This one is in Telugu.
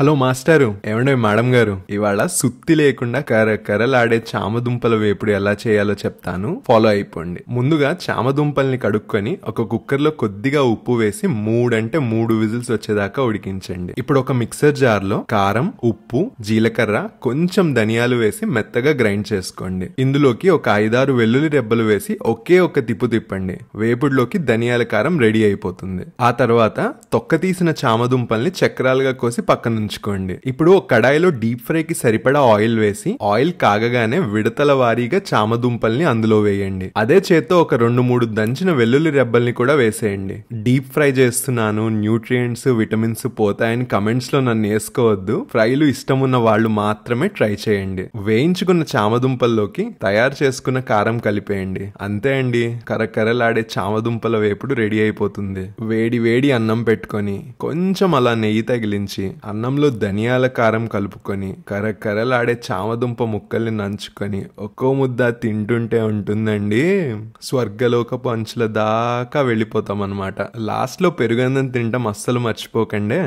హలో మాస్టారు ఏమండే మేడం గారు ఇవాళ సుత్తి లేకుండా కర కరలాడే చామదుంపల వేపుడు ఎలా చేయాలో చెప్తాను ఫాలో అయిపోండి ముందుగా చామదుంపల్ని కడుక్కొని ఒక కుక్కర్లో కొద్దిగా ఉప్పు వేసి మూడంటే మూడు విజిల్స్ వచ్చేదాకా ఉడికించండి ఇప్పుడు ఒక మిక్సర్ జార్లో కారం ఉప్పు జీలకర్ర కొంచెం ధనియాలు వేసి మెత్తగా గ్రైండ్ చేసుకోండి ఇందులోకి ఒక ఐదారు వెల్లుల్లి రెబ్బలు వేసి ఒకే ఒక తిప్పు తిప్పండి వేపుడులోకి ధనియాల కారం రెడీ అయిపోతుంది ఆ తర్వాత తొక్క తీసిన చామదుంపల్ని చక్రాలుగా కోసి పక్కన ఉంచుకోండి ఇప్పుడు ఒక కడాయిలో డీప్ ఫ్రై కి సరిపడా ఆయిల్ వేసి ఆయిల్ కాగగానే విడతల వారీగా చామదుంపల్ని అందులో వేయండి అదే చేత్తో ఒక రెండు మూడు దంచిన వెల్లుల్లి రెబ్బల్ని కూడా వేసేయండి డీప్ ఫ్రై చేస్తున్నాను న్యూట్రియంట్స్ విటమిన్స్ పోతాయని కమెంట్స్ లో నన్ను వేసుకోవద్దు ఫ్రైలు ఇష్టం ఉన్న వాళ్ళు మాత్రమే ట్రై చేయండి వేయించుకున్న చామదుంపల్లోకి తయారు చేసుకున్న కారం కలిపేయండి అంతే అండి కరకరలాడే చామదుంపల వేపుడు రెడీ అయిపోతుంది వేడి వేడి అన్నం పెట్టుకొని కొంచెం అలా నెయ్యి తగిలించి అన్నం కారంలో ధనియాల కారం కలుపుకొని కరకరలాడే చామదుంప ముక్కల్ని నంచుకొని ఒక్కో ముద్ద తింటుంటే ఉంటుందండి స్వర్గలోక పంచుల దాకా వెళ్ళిపోతాం అనమాట లాస్ట్లో పెరుగన్నం తింటాం అస్సలు మర్చిపోకండి